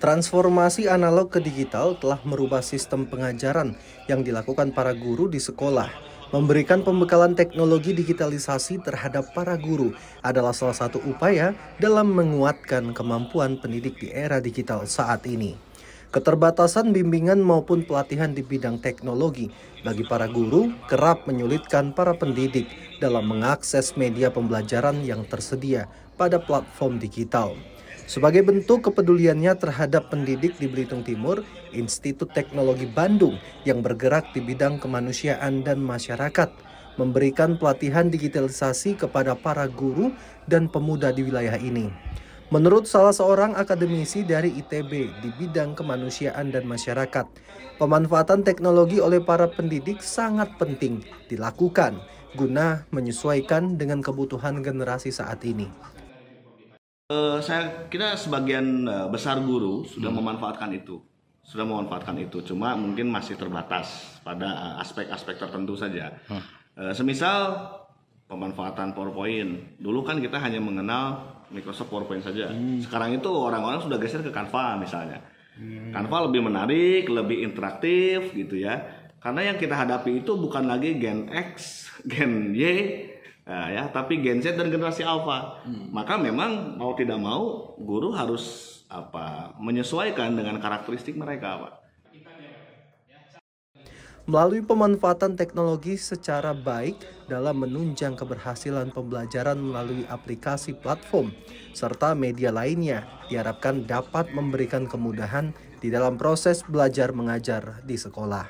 Transformasi analog ke digital telah merubah sistem pengajaran yang dilakukan para guru di sekolah. Memberikan pembekalan teknologi digitalisasi terhadap para guru adalah salah satu upaya dalam menguatkan kemampuan pendidik di era digital saat ini. Keterbatasan bimbingan maupun pelatihan di bidang teknologi bagi para guru kerap menyulitkan para pendidik dalam mengakses media pembelajaran yang tersedia pada platform digital. Sebagai bentuk kepeduliannya terhadap pendidik di Belitung Timur, Institut Teknologi Bandung yang bergerak di bidang kemanusiaan dan masyarakat memberikan pelatihan digitalisasi kepada para guru dan pemuda di wilayah ini. Menurut salah seorang akademisi dari ITB di bidang kemanusiaan dan masyarakat, pemanfaatan teknologi oleh para pendidik sangat penting dilakukan guna menyesuaikan dengan kebutuhan generasi saat ini. Uh, saya kira sebagian eh, besar guru sudah hmm. memanfaatkan itu, sudah memanfaatkan itu. Cuma mungkin masih terbatas pada aspek-aspek eh, tertentu saja. Hmm. Semisal pemanfaatan PowerPoint. Dulu kan kita hanya mengenal Microsoft PowerPoint saja. Hmm. Sekarang itu orang-orang sudah geser ke Canva misalnya. Hmm. Canva lebih menarik, lebih interaktif gitu ya. Karena yang kita hadapi itu bukan lagi Gen X, Gen Y, Nah, ya, tapi Gen Z dan generasi Alpha. Hmm. Maka memang mau tidak mau guru harus apa menyesuaikan dengan karakteristik mereka, Pak. Melalui pemanfaatan teknologi secara baik dalam menunjang keberhasilan pembelajaran melalui aplikasi platform serta media lainnya, diharapkan dapat memberikan kemudahan di dalam proses belajar mengajar di sekolah.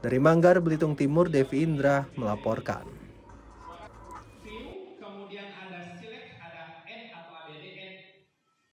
Dari Manggar, Belitung Timur, Devi Indra melaporkan.